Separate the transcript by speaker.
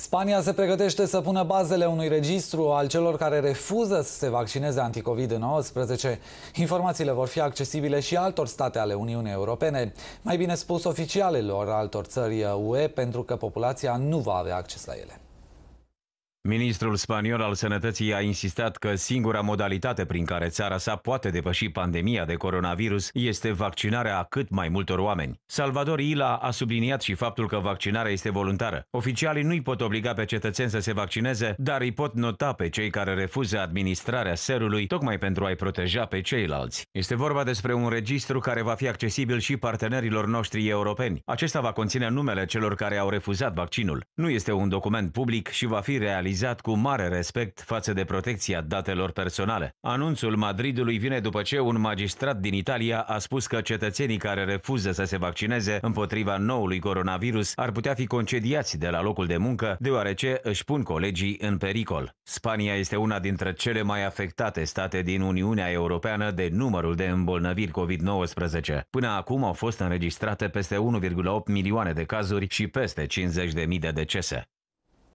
Speaker 1: Spania se pregătește să pună bazele unui registru al celor care refuză să se vaccineze anticovid-19. Informațiile vor fi accesibile și altor state ale Uniunii Europene, mai bine spus oficialelor altor țări UE, uh, pentru că populația nu va avea acces la ele.
Speaker 2: Ministrul spaniol al sănătății a insistat că singura modalitate prin care țara sa poate depăși pandemia de coronavirus este vaccinarea a cât mai multor oameni. Salvador Ila a subliniat și faptul că vaccinarea este voluntară. Oficialii nu-i pot obliga pe cetățeni să se vaccineze, dar îi pot nota pe cei care refuză administrarea serului tocmai pentru a-i proteja pe ceilalți. Este vorba despre un registru care va fi accesibil și partenerilor noștri europeni. Acesta va conține numele celor care au refuzat vaccinul. Nu este un document public și va fi realizat sesizat cu mare respect față de protecția datelor personale. Anunțul Madridului vine după ce un magistrat din Italia a spus că cetățenii care refuză să se vaccineze împotriva noului coronavirus ar putea fi concediați de la locul de muncă, deoarece își pun colegii în pericol. Spania este una dintre cele mai afectate state din Uniunea Europeană de numărul de îmbolnăviri COVID-19. Până acum au fost înregistrate peste 1,8 milioane de cazuri și peste 50.000 de decese.